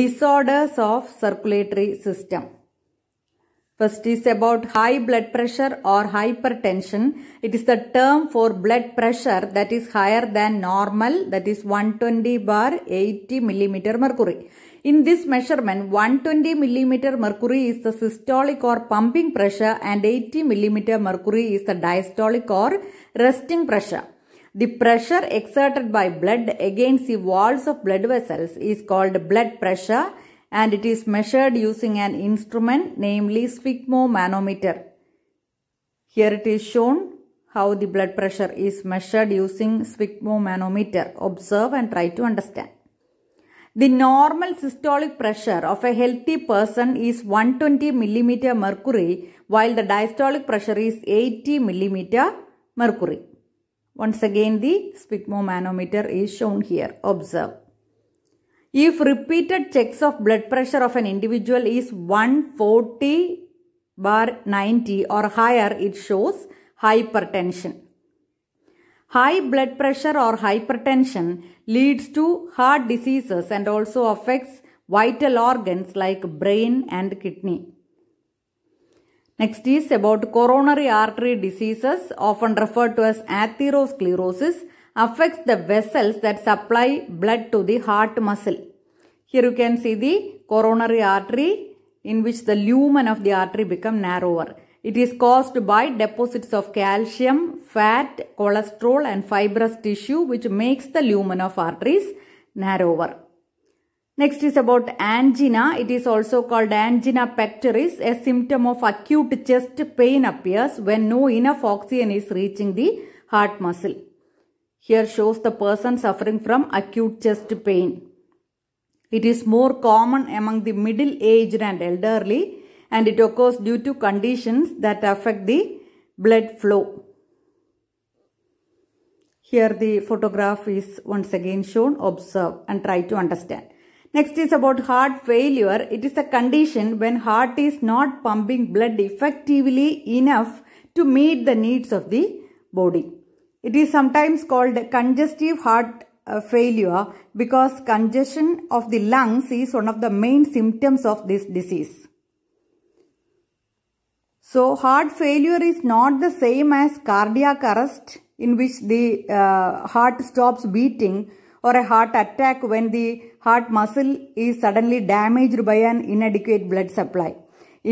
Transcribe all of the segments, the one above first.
disorders of circulatory system. First is about high blood pressure or hypertension. It is the term for blood pressure that is higher than normal that is 120 bar 80 millimeter mercury. In this measurement, 120 millimeter mercury is the systolic or pumping pressure and 80 millimeter mercury is the diastolic or resting pressure. The pressure exerted by blood against the walls of blood vessels is called blood pressure and it is measured using an instrument namely sphygmomanometer. Here it is shown how the blood pressure is measured using sphygmomanometer. Observe and try to understand. The normal systolic pressure of a healthy person is 120 millimeter mercury while the diastolic pressure is 80 millimeter mercury. Once again the sphygmomanometer is shown here. Observe. If repeated checks of blood pressure of an individual is 140 bar 90 or higher, it shows hypertension. High blood pressure or hypertension leads to heart diseases and also affects vital organs like brain and kidney. Next is about coronary artery diseases often referred to as atherosclerosis affects the vessels that supply blood to the heart muscle. Here you can see the coronary artery in which the lumen of the artery become narrower. It is caused by deposits of calcium, fat, cholesterol and fibrous tissue which makes the lumen of arteries narrower. Next is about angina. It is also called angina pectoris. A symptom of acute chest pain appears when no enough oxygen is reaching the heart muscle. Here shows the person suffering from acute chest pain. It is more common among the middle-aged and elderly and it occurs due to conditions that affect the blood flow. Here the photograph is once again shown, observe and try to understand. Next is about heart failure. It is a condition when heart is not pumping blood effectively enough to meet the needs of the body. It is sometimes called congestive heart uh, failure because congestion of the lungs is one of the main symptoms of this disease. So heart failure is not the same as cardiac arrest in which the uh, heart stops beating or a heart attack when the heart muscle is suddenly damaged by an inadequate blood supply.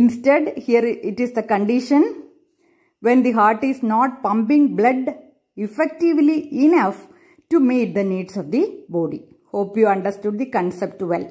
Instead, here it is the condition when the heart is not pumping blood effectively enough to meet the needs of the body. Hope you understood the concept well.